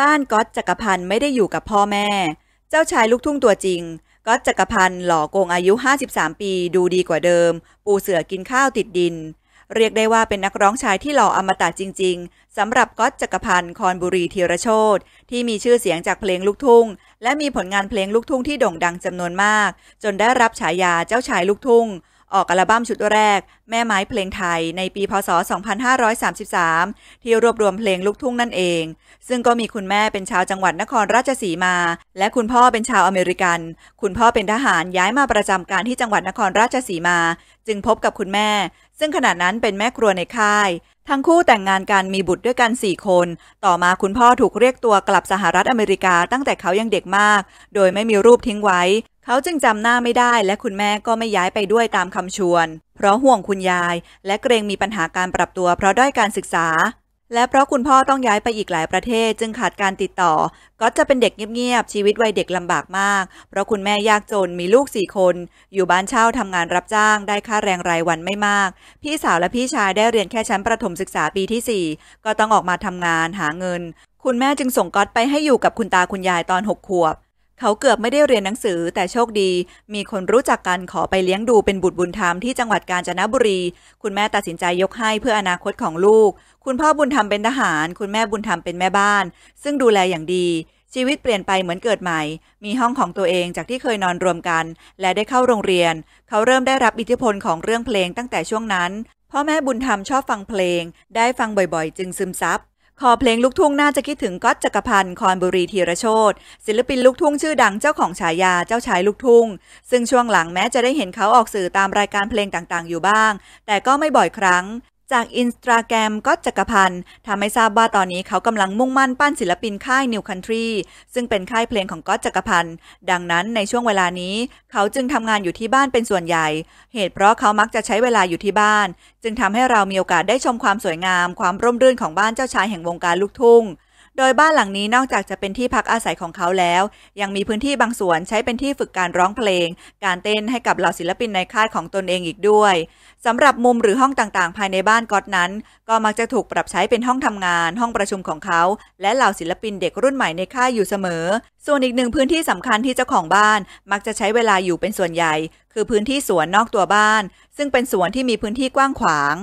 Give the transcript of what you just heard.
บ้านก๊อตจักรพันธ์ไม่ได้อยู่กับพ่อแม่ เจ้าชายลูกทุ่งตัวจริง ก๊อตจักรพันธ์หล่อโกงอายุ 53 ปี ดูดีกว่าเดิม ปูเสือกินข้าวติดดิน เรียกได้ว่าเป็นนักร้องชายที่หล่ออมตะจริง ๆสำหรับก๊อตจักรพันธ์คอนบุรีธีรโชตที่มีชื่อเสียงจากเพลงลูกทุ่ง และมีผลงานเพลงลูกทุ่งที่โด่งดังจำนวนมาก จนได้รับฉายาเจ้าชายลูกทุ่งออกอัลบั้มชุดแรก แม่ไม้เพลงไทยในปีพศ2533 ที่รวบรวมเพลงลูกทุ่งนั่นเอง ซึ่งก็มีคุณแม่เป็นชาวจังหวัดนครราชสีมา และคุณพ่อเป็นชาวอเมริกัน คุณพ่อเป็นทหารย้ายมาประจำการที่จังหวัดนครราชสีมา จึงพบกับคุณแม่ ซึ่งขณะนั้นเป็นแม่ครัวในค่าย ทั้งคู่แต่งงานกันมีบุตรด้วยกัน4คนต่อมาคุณพ่อถูกเรียกตัวกลับสหรัฐอเมริกาตั้งแต่เขายังเด็กมาก โดยไม่มีรูปทิ้งไว้เขาจึงจำหน้าไม่ได้และคุณแม่ก็ไม่ย้ายไปด้วยตามคำชวน เพราะห่วงคุณยายและเกรงมีปัญหาการปรับตัว เพราะด้อยการศึกษา และเพราะคุณพ่อต้องย้ายไปอีกหลายประเทศ จึงขาดการติดต่อ ก็จะเป็นเด็กเงียบๆชีวิตวัยเด็กลำบากมาก เพราะคุณแม่ยากจนมีลูกสี่คน อยู่บ้านเช่าทำงานรับจ้างได้ค่าแรงรายวันไม่มาก พี่สาวและพี่ชายได้เรียนแค่ชั้นประถมศึกษาปีที่ 4 ก็ต้องออกมาทำงานหาเงิน คุณแม่จึงส่งก๊อตไปให้อยู่กับคุณตาคุณยายตอนหกขวบเขาเกือบไม่ได้เรียนหนังสือแต่โชคดี มีคนรู้จักกันขอไปเลี้ยงดูเป็นบุตรบุญธรรมที่จังหวัดกาญจนบุรี คุณแม่ตัดสินใจยกให้เพื่ออนาคตของลูก คุณพ่อบุญธรรมเป็นทหาร คุณแม่บุญธรรมเป็นแม่บ้าน ซึ่งดูแลอย่างดี ชีวิตเปลี่ยนไปเหมือนเกิดใหม่ มีห้องของตัวเองจากที่เคยนอนรวมกัน และได้เข้าโรงเรียน เขาเริ่มได้รับอิทธิพลของเรื่องเพลงตั้งแต่ช่วงนั้นพ่อแม่บุญธรรมชอบฟังเพลงได้ฟังบ่อยๆ จึงซึมซับพอเพลงลูกทุ่งน่าจะคิดถึงก๊อตจักรพันธ์ คอนบุรีธีรโชตศิลปินลูกทุ่งชื่อดังเจ้าของฉายา เจ้าชายลูกทุ่ง ซึ่งช่วงหลังแม้จะได้เห็นเขาออกสื่อตามรายการเพลงต่างๆอยู่บ้าง แต่ก็ไม่บ่อยครั้งจากอินสตาแกรมก็จักรพันธ์ทำให้ทราบว่าตอนนี้เขากำลังมุ่งมั่นปั้นศิลปินค่ายนิวคันทรีซึ่งเป็นค่ายเพลงของก็จักรพันธ์ดังนั้นในช่วงเวลานี้ เขาจึงทำงานอยู่ที่บ้านเป็นส่วนใหญ่ เหตุเพราะเขามักจะใช้เวลาอยู่ที่บ้าน จึงทำให้เรามีโอกาสได้ชมความสวยงาม ความร่มรื่นของบ้านเจ้าชายแห่งวงการลูกทุ่งโดยบ้านหลังนี้นอกจากจะเป็นที่พักอาศัยของเขาแล้ว ยังมีพื้นที่บางส่วนใช้เป็นที่ฝึกการร้องเพลง การเต้นให้กับเหล่าศิลปินในค่ายของตนเองอีกด้วยสำหรับมุมหรือห้องต่างๆ ภายในบ้านก๊อตนั้น ก็มักจะถูกปรับใช้เป็นห้องทำงานห้องประชุมของเขา และเหล่าศิลปินเด็กรุ่นใหม่ในค่ายอยู่เสมอ ส่วนอีกหนึ่งพื้นที่สำคัญที่เจ้าของบ้าน มักจะใช้เวลาอยู่เป็นส่วนใหญ่ คือพื้นที่สวนนอกตัวบ้าน ซึ่งเป็นสวนที่มีพื้นที่กว้างขวาง